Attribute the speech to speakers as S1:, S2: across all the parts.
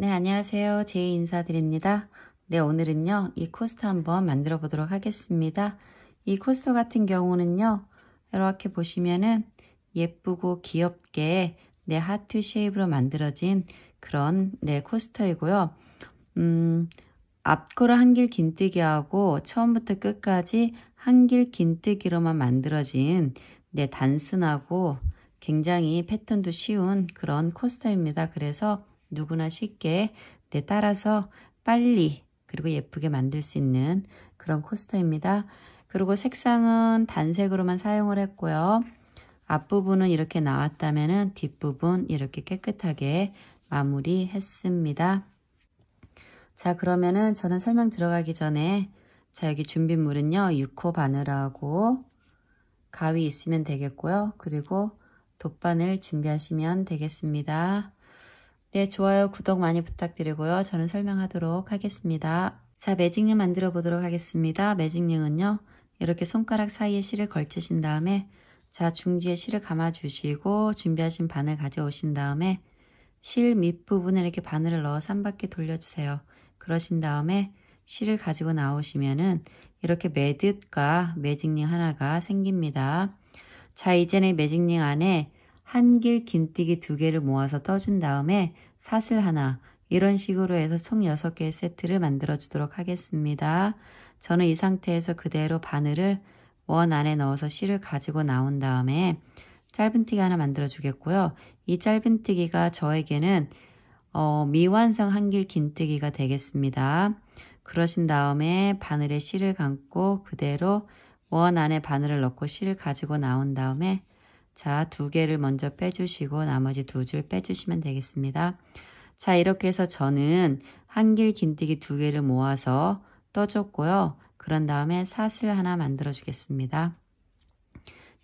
S1: 네, 안녕하세요. 제이 인사드립니다. 네, 오늘은요. 이 코스터 한번 만들어 보도록 하겠습니다. 이 코스터 같은 경우는요. 이렇게 보시면은 예쁘고 귀엽게 네, 하트 쉐입으로 만들어진 그런 네, 코스터이고요. 음, 앞코로 한길 긴뜨기하고 처음부터 끝까지 한길 긴뜨기로만 만들어진 네, 단순하고 굉장히 패턴도 쉬운 그런 코스터입니다. 그래서 누구나 쉽게 내 따라서 빨리 그리고 예쁘게 만들 수 있는 그런 코스터입니다. 그리고 색상은 단색으로만 사용을 했고요. 앞부분은 이렇게 나왔다면 뒷부분 이렇게 깨끗하게 마무리했습니다. 자 그러면은 저는 설명 들어가기 전에 자 여기 준비물은요 6호 바늘하고 가위 있으면 되겠고요 그리고 돗바늘 준비하시면 되겠습니다 네, 좋아요, 구독 많이 부탁드리고요. 저는 설명하도록 하겠습니다. 자, 매직링 만들어 보도록 하겠습니다. 매직링은요, 이렇게 손가락 사이에 실을 걸치신 다음에 자, 중지에 실을 감아주시고 준비하신 바늘 가져오신 다음에 실 밑부분에 이렇게 바늘을 넣어3 바퀴 돌려주세요. 그러신 다음에 실을 가지고 나오시면은 이렇게 매듭과 매직링 하나가 생깁니다. 자, 이제는 매직링 안에 한길 긴뜨기두 개를 모아서 떠준 다음에 사슬 하나 이런 식으로 해서 총 6개의 세트를 만들어 주도록 하겠습니다. 저는 이 상태에서 그대로 바늘을 원 안에 넣어서 실을 가지고 나온 다음에 짧은티기 하나 만들어 주겠고요. 이 짧은티기가 저에게는 어, 미완성 한길 긴뜨기가 되겠습니다. 그러신 다음에 바늘에 실을 감고 그대로 원 안에 바늘을 넣고 실을 가지고 나온 다음에 자, 두 개를 먼저 빼주시고 나머지 두 줄 빼주시면 되겠습니다. 자, 이렇게 해서 저는 한길 긴뜨기 두 개를 모아서 떠줬고요. 그런 다음에 사슬 하나 만들어 주겠습니다.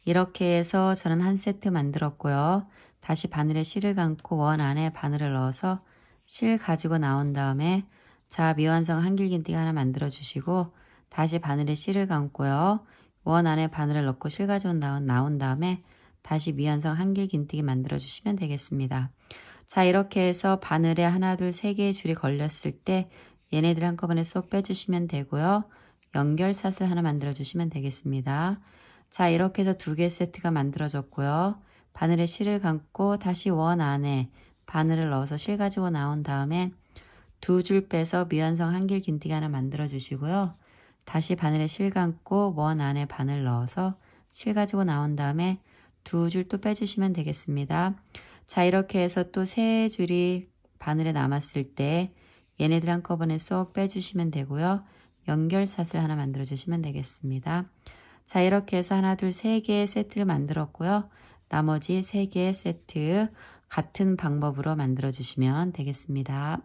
S1: 이렇게 해서 저는 한 세트 만들었고요. 다시 바늘에 실을 감고 원 안에 바늘을 넣어서 실 가지고 나온 다음에 자, 미완성 한길긴뜨기 하나 만들어 주시고 다시 바늘에 실을 감고요. 원 안에 바늘을 넣고 실 가지고 나온, 나온 다음에 다시 미완성 한길 긴뜨기 만들어 주시면 되겠습니다. 자 이렇게 해서 바늘에 하나 둘세 개의 줄이 걸렸을 때 얘네들 한꺼번에 쏙 빼주시면 되고요. 연결샷을 하나 만들어 주시면 되겠습니다. 자 이렇게 해서 두 개 세트가 만들어졌고요. 바늘에 실을 감고 다시 원 안에 바늘을 넣어서 실 가지고 나온 다음에 두 줄 빼서 미완성 한길 긴뜨기 하나 만들어 주시고요. 다시 바늘에 실 감고 원 안에 바늘 넣어서 실 가지고 나온 다음에 두줄또 빼주시면 되겠습니다. 자 이렇게 해서 또 세 줄이 바늘에 남았을 때 얘네들 한꺼번에 쏙 빼주시면 되고요. 연결샷을 하나 만들어 주시면 되겠습니다. 자 이렇게 해서 하나 둘세 개의 세트를 만들었고요. 나머지 세 개의 세트 같은 방법으로 만들어 주시면 되겠습니다.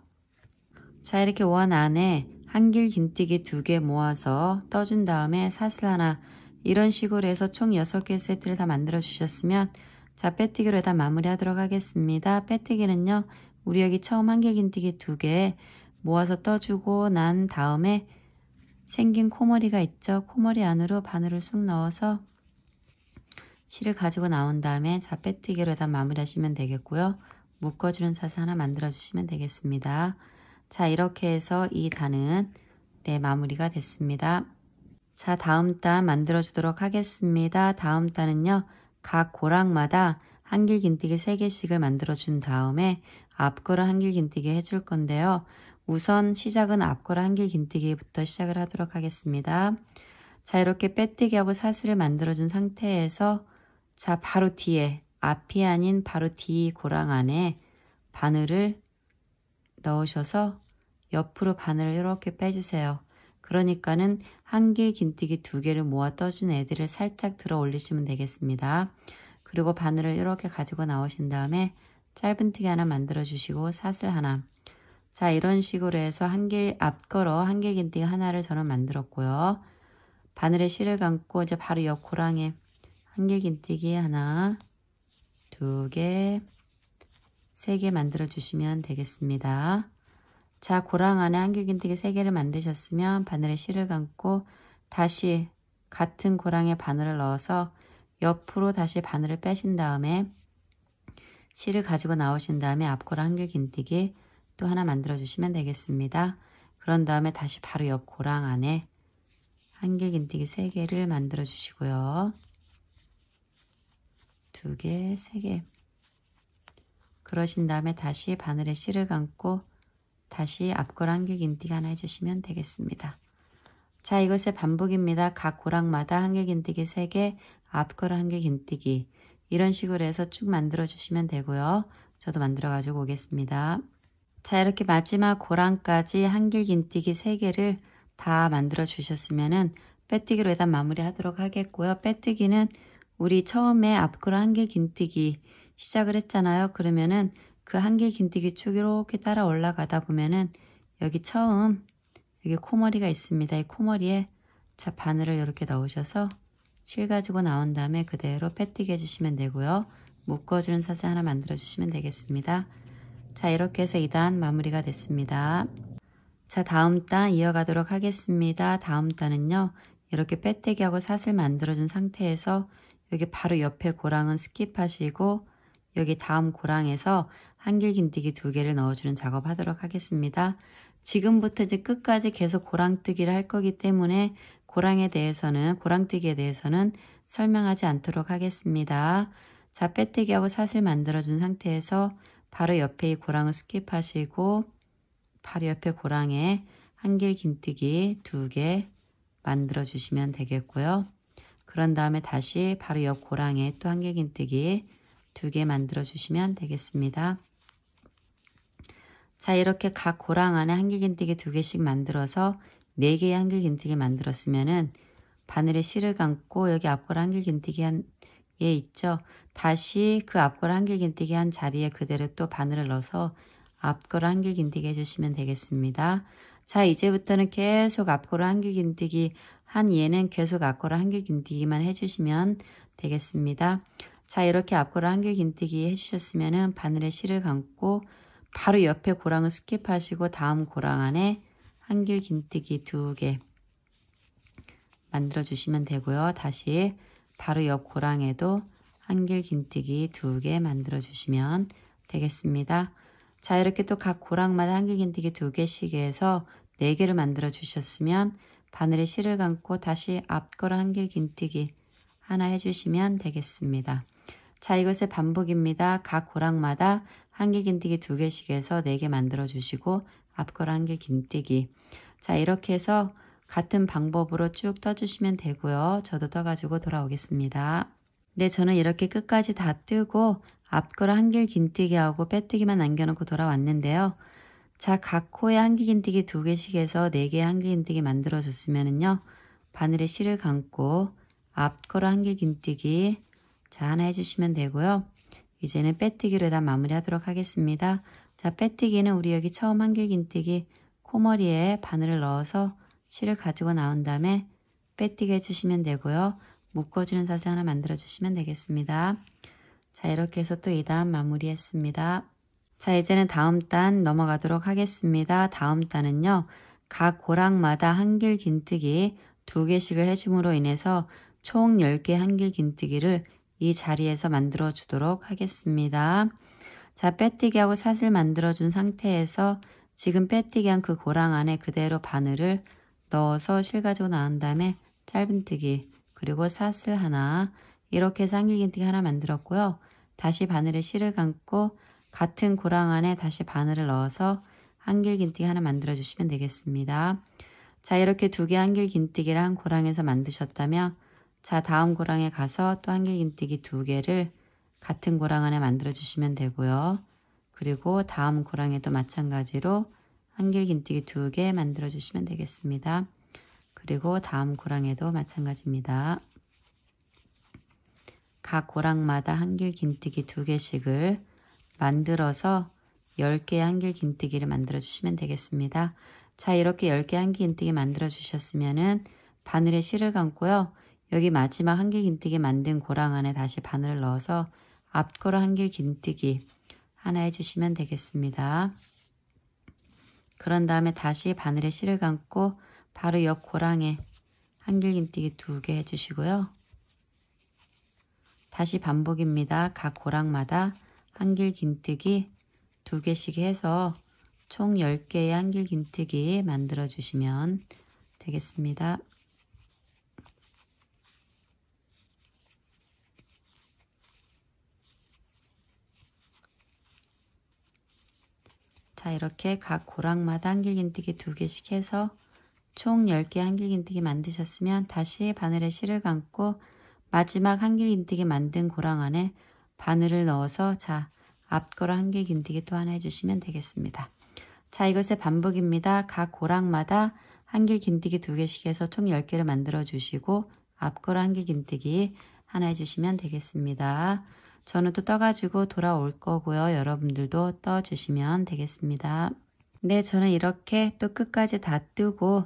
S1: 자 이렇게 원 안에 한길 긴뜨기 두 개 모아서 떠준 다음에 사슬 하나 이런 식으로 해서 총 6개 세트를 다 만들어 주셨으면 자 빼뜨기로 다 마무리하도록 하겠습니다. 빼뜨기는요 우리 여기 처음 한길긴뜨기 두 개 모아서 떠주고 난 다음에 생긴 코머리가 있죠. 코머리 안으로 바늘을 쑥 넣어서 실을 가지고 나온 다음에 자 빼뜨기로 다 마무리하시면 되겠고요. 묶어주는 사슬 하나 만들어주시면 되겠습니다. 자 이렇게 해서 이 단은 네 마무리가 됐습니다. 자, 다음 단 만들어주도록 하겠습니다. 다음 단은요. 각 고랑마다 한길 긴뜨기 3개씩을 만들어준 다음에 앞걸음 한길 긴뜨기 해줄 건데요. 우선 시작은 앞걸음 한길 긴뜨기부터 시작을 하도록 하겠습니다. 자, 이렇게 빼뜨기하고 사슬을 만들어준 상태에서 자, 바로 뒤에 앞이 아닌 바로 뒤 고랑 안에 바늘을 넣으셔서 옆으로 바늘을 이렇게 빼주세요. 그러니까는 한길 긴뜨기 두 개를 모아 떠준 애들을 살짝 들어 올리시면 되겠습니다. 그리고 바늘을 이렇게 가지고 나오신 다음에 짧은뜨기 하나 만들어 주시고 사슬 하나 자 이런 식으로 해서 한길 앞걸어 한길 긴뜨기 하나를 저는 만들었고요. 바늘에 실을 감고 이제 바로 옆 고랑에 한길 긴뜨기 하나 두 개, 세 개 만들어 주시면 되겠습니다. 자 고랑 안에 한길긴뜨기 3개를 만드셨으면 바늘에 실을 감고 다시 같은 고랑에 바늘을 넣어서 옆으로 다시 바늘을 빼신 다음에 실을 가지고 나오신 다음에 앞고랑 한길긴뜨기 또 하나 만들어 주시면 되겠습니다. 그런 다음에 다시 바로 옆 고랑 안에 한길긴뜨기 3개를 만들어 주시고요. 두개세개 그러신 다음에 다시 바늘에 실을 감고 다시 앞골 한길 긴뜨기 하나 해주시면 되겠습니다. 자 이것의 반복입니다. 각 고랑마다 한길 긴뜨기 3개, 앞골 한길 긴뜨기 이런 식으로 해서 쭉 만들어 주시면 되고요. 저도 만들어 가지고 오겠습니다. 자 이렇게 마지막 고랑까지 한길 긴뜨기 3개를 다 만들어 주셨으면은 빼뜨기로 일단 마무리 하도록 하겠고요. 빼뜨기는 우리 처음에 앞골 한길 긴뜨기 시작을 했잖아요. 그러면은 그 한길 긴뜨기 축 이렇게 따라 올라가다 보면은 여기 처음 여기 코머리가 있습니다. 이 코머리에 자 바늘을 이렇게 넣으셔서 실 가지고 나온 다음에 그대로 패뜨기 해주시면 되고요. 묶어주는 사슬 하나 만들어주시면 되겠습니다. 자 이렇게 해서 2단 마무리가 됐습니다. 자 다음 단 이어가도록 하겠습니다. 다음 단은요. 이렇게 빼뜨기하고 사슬 만들어준 상태에서 여기 바로 옆에 고랑은 스킵하시고 여기 다음 고랑에서 한길 긴뜨기 두 개를 넣어주는 작업하도록 하겠습니다. 지금부터 이제 끝까지 계속 고랑뜨기를 할 거기 때문에 고랑에 대해서는 고랑뜨기에 대해서는 설명하지 않도록 하겠습니다. 자 빼뜨기하고 사슬 만들어준 상태에서 바로 옆에 이 고랑을 스킵하시고 바로 옆에 고랑에 한길 긴뜨기 두 개 만들어 주시면 되겠고요. 그런 다음에 다시 바로 옆 고랑에 또 한길 긴뜨기 두 개 만들어 주시면 되겠습니다. 자 이렇게 각 고랑 안에 한길긴뜨기 두 개씩 만들어서 네 개의 한길긴뜨기 만들었으면은 바늘에 실을 감고 여기 앞골 한길긴뜨기 한예 있죠. 다시 그 앞골 한길긴뜨기 한 자리에 그대로 또 바늘을 넣어서 앞골 한길긴뜨기 해주시면 되겠습니다. 자 이제부터는 계속 앞골 한길긴뜨기 한예는 계속 앞골 한길긴뜨기만 해주시면 되겠습니다. 자 이렇게 앞골 한길긴뜨기 해주셨으면 은 바늘에 실을 감고 바로 옆에 고랑을 스킵하시고 다음 고랑 안에 한길 긴뜨기 두 개 만들어 주시면 되고요. 다시 바로 옆 고랑에도 한길 긴뜨기 두 개 만들어 주시면 되겠습니다. 자 이렇게 또 각 고랑마다 한길 긴뜨기 두 개씩 해서 네 개를 만들어 주셨으면 바늘에 실을 감고 다시 앞걸랑 한길 긴뜨기 하나 해주시면 되겠습니다. 자 이것의 반복입니다. 각 고랑마다 한길 긴뜨기 두 개씩 해서 네 개 만들어 주시고 앞걸 한길 긴뜨기 자 이렇게 해서 같은 방법으로 쭉 떠주시면 되고요. 저도 떠가지고 돌아오겠습니다. 네, 저는 이렇게 끝까지 다 뜨고 앞걸 한길 긴뜨기하고 빼뜨기만 남겨놓고 돌아왔는데요. 자, 각 코에 한길 긴뜨기 두 개씩 해서 네 개 한길 긴뜨기 만들어줬으면요 바늘에 실을 감고 앞걸 한길 긴뜨기 자, 하나 해주시면 되고요. 이제는 빼뜨기로 해다 마무리하도록 하겠습니다. 자, 빼뜨기는 우리 여기 처음 한길긴뜨기 코머리에 바늘을 넣어서 실을 가지고 나온 다음에 빼뜨기 해주시면 되고요. 묶어주는 사슬 하나 만들어주시면 되겠습니다. 자, 이렇게 해서 또 2단 마무리했습니다. 자, 이제는 다음 단 넘어가도록 하겠습니다. 다음 단은요. 각 고랑마다 한길 긴뜨기 두개씩을 해줌으로 인해서 총 10개 한길 긴뜨기를 이 자리에서 만들어 주도록 하겠습니다. 자, 빼뜨기하고 사슬 만들어 준 상태에서 지금 빼뜨기한 그 고랑 안에 그대로 바늘을 넣어서 실 가지고 나온 다음에 짧은뜨기 그리고 사슬 하나 이렇게 쌍서길긴뜨기 하나 만들었고요. 다시 바늘에 실을 감고 같은 고랑 안에 다시 바늘을 넣어서 한길긴뜨기 하나 만들어 주시면 되겠습니다. 자 이렇게 두 개 한길긴뜨기랑 고랑에서 만드셨다면 자 다음 고랑에 가서 또 한길긴뜨기 두 개를 같은 고랑 안에 만들어 주시면 되고요. 그리고 다음 고랑에도 마찬가지로 한길긴뜨기 두 개 만들어 주시면 되겠습니다. 그리고 다음 고랑에도 마찬가지입니다. 각 고랑마다 한길긴뜨기 두 개씩을 만들어서 10개의 한길긴뜨기를 만들어 주시면 되겠습니다. 자 이렇게 10개 한길긴뜨기 만들어 주셨으면 은 바늘에 실을 감고요. 여기 마지막 한길 긴뜨기 만든 고랑 안에 다시 바늘을 넣어서 앞걸로 한길 긴뜨기 하나 해주시면 되겠습니다. 그런 다음에 다시 바늘에 실을 감고 바로 옆 고랑에 한길 긴뜨기 두 개 해주시고요. 다시 반복입니다. 각 고랑마다 한길 긴뜨기 두 개씩 해서 총 10개의 한길 긴뜨기 만들어 주시면 되겠습니다. 자 이렇게 각 고랑마다 한길긴뜨기 두 개씩 해서 총 10개 한길긴뜨기 만드셨으면 다시 바늘에 실을 감고 마지막 한길긴뜨기 만든 고랑 안에 바늘을 넣어서 자 앞거랑 한길긴뜨기 또 하나 해주시면 되겠습니다. 자 이것의 반복입니다. 각 고랑마다 한길긴뜨기 두 개씩 해서 총 10개를 만들어 주시고 앞거랑 한길긴뜨기 하나 해주시면 되겠습니다. 저는 또 떠가지고 돌아올 거고요. 여러분들도 떠주시면 되겠습니다. 네, 저는 이렇게 또 끝까지 다 뜨고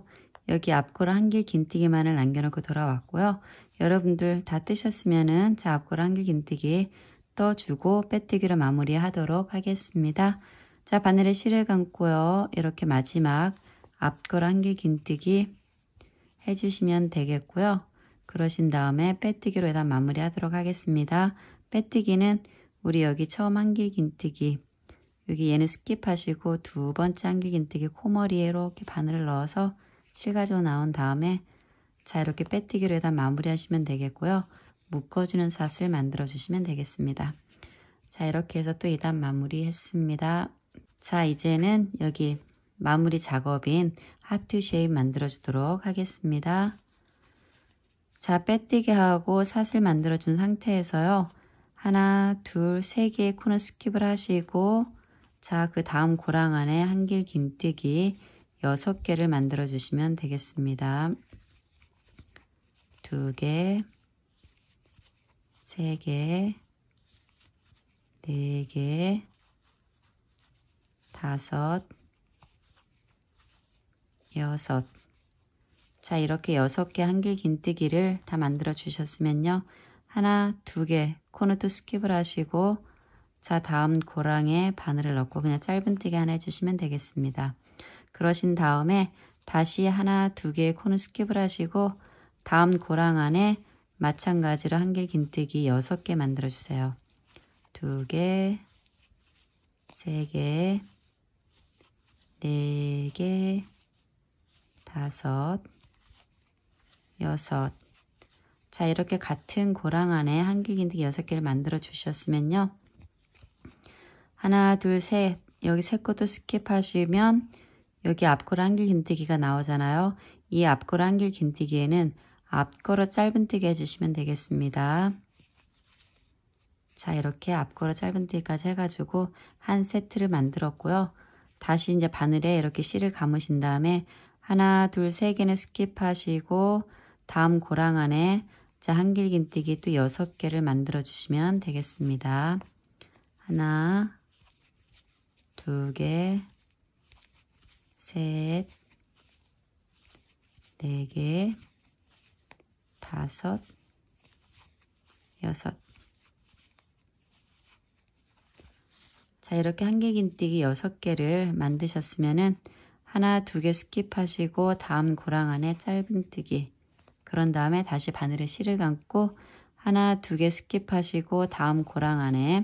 S1: 여기 앞골 한길 긴뜨기만을 남겨놓고 돌아왔고요. 여러분들 다 뜨셨으면은 저 앞골 한길 긴뜨기 떠주고 빼뜨기로 마무리하도록 하겠습니다. 자 바늘에 실을 감고요. 이렇게 마지막 앞골 한길 긴뜨기 해주시면 되겠고요. 그러신 다음에 빼뜨기로 일단 마무리하도록 하겠습니다. 빼뜨기는 우리 여기 처음 한길긴뜨기 여기 얘는 스킵하시고 두 번째 한길긴뜨기 코머리에 이렇게 바늘을 넣어서 실가져 나온 다음에 자 이렇게 빼뜨기로 해다 마무리하시면 되겠고요. 묶어주는 사슬 만들어 주시면 되겠습니다. 자 이렇게 해서 또 2단 마무리 했습니다. 자 이제는 여기 마무리 작업인 하트 쉐입 만들어 주도록 하겠습니다. 자 빼뜨기하고 사슬 만들어 준 상태에서요. 하나, 둘, 세 개의 코너 스킵을 하시고 자, 그 다음 고랑 안에 한길 긴뜨기 6개를 만들어 주시면 되겠습니다. 두개세개네개 네 다섯, 여섯 자, 이렇게 6개 한길 긴뜨기를 다 만들어 주셨으면요. 하나, 두 개 코너도 스킵을 하시고 자 다음 고랑에 바늘을 넣고 그냥 짧은뜨기 하나 해주시면 되겠습니다. 그러신 다음에 다시 하나, 두 개의 코너 스킵을 하시고 다음 고랑 안에 마찬가지로 한길 긴뜨기 6개 만들어주세요. 두 개, 세 개, 네 개, 다섯, 여섯, 자 이렇게 같은 고랑 안에 한길긴뜨기 6개를 만들어 주셨으면요. 하나 둘셋 여기 세 것도 스킵하시면 여기 앞고랑 한길긴뜨기가 나오잖아요. 이 앞고랑 한길긴뜨기에는 앞거로 짧은뜨기 해주시면 되겠습니다. 자 이렇게 앞거로 짧은뜨기까지 해가지고 한 세트를 만들었고요. 다시 이제 바늘에 이렇게 실을 감으신 다음에 하나 둘세 개는 스킵하시고 다음 고랑 안에 자, 한길긴뜨기 또 6개를 만들어주시면 되겠습니다. 하나, 두 개, 셋, 네 개, 다섯, 여섯. 자, 이렇게 한길긴뜨기 6개를 만드셨으면은 하나, 두 개 스킵하시고 다음 고랑 안에 짧은뜨기 그런 다음에 다시 바늘에 실을 감고 하나, 두 개 스킵하시고 다음 고랑 안에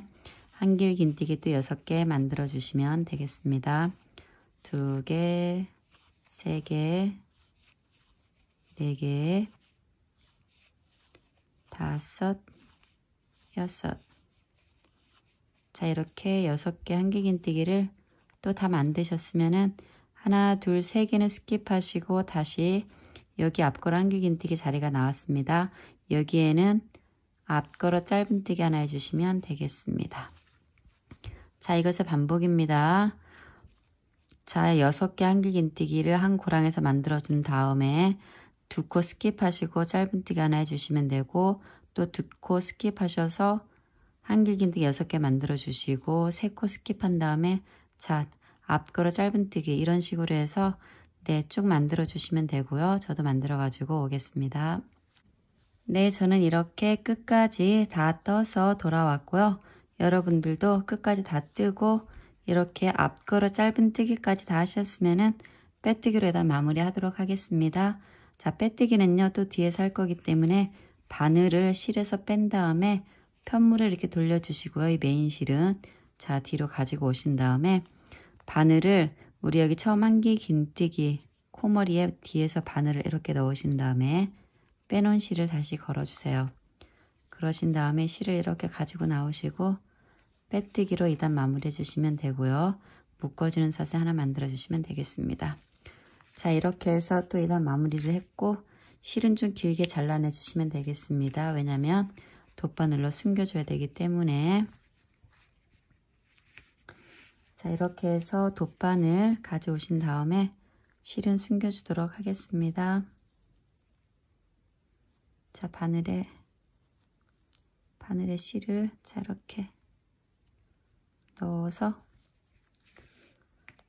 S1: 한길 긴뜨기 또 여섯 개 만들어 주시면 되겠습니다. 두 개, 세 개, 네 개, 다섯, 여섯. 자, 이렇게 여섯 개 한길 긴뜨기를 또 다 만드셨으면은 하나, 둘, 세 개는 스킵하시고 다시 여기 앞걸 어 한길긴뜨기 자리가 나왔습니다. 여기에는 앞걸어 짧은뜨기 하나 해주시면 되겠습니다. 자 이것의 반복입니다. 자 6개 한길긴뜨기를 한 고랑에서 만들어준 다음에 두 코 스킵하시고 짧은뜨기 하나 해주시면 되고 또 두 코 스킵하셔서 한길긴뜨기 6개 만들어주시고 세 코 스킵한 다음에 자 앞걸어 짧은뜨기 이런 식으로 해서 때쭉 네, 만들어 주시면 되고요. 저도 만들어 가지고 오겠습니다. 네, 저는 이렇게 끝까지 다 떠서 돌아왔고요. 여러분들도 끝까지 다 뜨고 이렇게 앞걸어 짧은 뜨기까지 다 하셨으면 빼뜨기로 해다 마무리 하도록 하겠습니다. 자, 빼뜨기는요. 또뒤에살 거기 때문에 바늘을 실에서 뺀 다음에 편물을 이렇게 돌려주시고요. 이 메인 실은 자, 뒤로 가지고 오신 다음에 바늘을 우리 여기 처음 한 개 긴뜨기 코머리에 뒤에서 바늘을 이렇게 넣으신 다음에 빼놓은 실을 다시 걸어주세요. 그러신 다음에 실을 이렇게 가지고 나오시고 빼뜨기로 2단 마무리해 주시면 되고요. 묶어주는 사슬 하나 만들어 주시면 되겠습니다. 자 이렇게 해서 또 2단 마무리를 했고 실은 좀 길게 잘라내 주시면 되겠습니다. 왜냐면 돗바늘로 숨겨줘야 되기 때문에 자 이렇게 해서 돗바늘 가져오신 다음에 실은 숨겨주도록 하겠습니다. 자 바늘에 바늘에 실을 자 이렇게 넣어서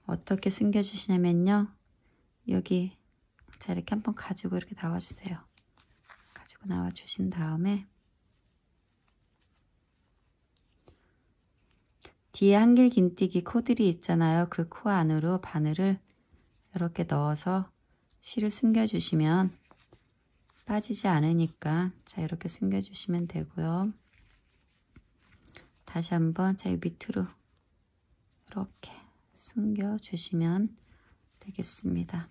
S1: 어떻게 숨겨주시냐면요. 여기 자 이렇게 한번 가지고 이렇게 나와주세요. 가지고 나와주신 다음에 뒤에 한길 긴뜨기 코들이 있잖아요. 그 코 안으로 바늘을 이렇게 넣어서 실을 숨겨주시면 빠지지 않으니까 자 이렇게 숨겨주시면 되고요. 다시 한번 자 밑으로 이렇게 숨겨주시면 되겠습니다.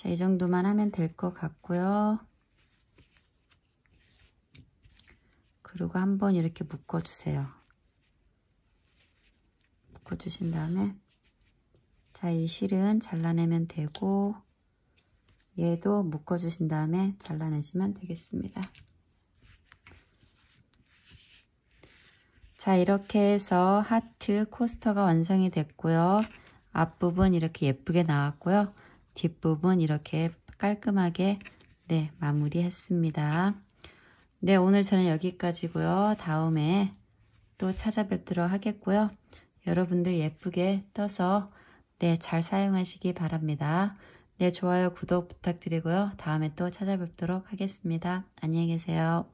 S1: 자, 이 정도만 하면 될 것 같고요. 그리고 한번 이렇게 묶어주세요. 묶어주신 다음에 자, 이 실은 잘라내면 되고 얘도 묶어주신 다음에 잘라내시면 되겠습니다. 자, 이렇게 해서 하트 코스터가 완성이 됐고요. 앞부분 이렇게 예쁘게 나왔고요. 뒷부분 이렇게 깔끔하게 네, 마무리했습니다. 네, 오늘 저는 여기까지고요. 다음에 또 찾아뵙도록 하겠고요. 여러분들 예쁘게 떠서 네, 잘 사용하시기 바랍니다. 네, 좋아요, 구독 부탁드리고요. 다음에 또 찾아뵙도록 하겠습니다. 안녕히 계세요.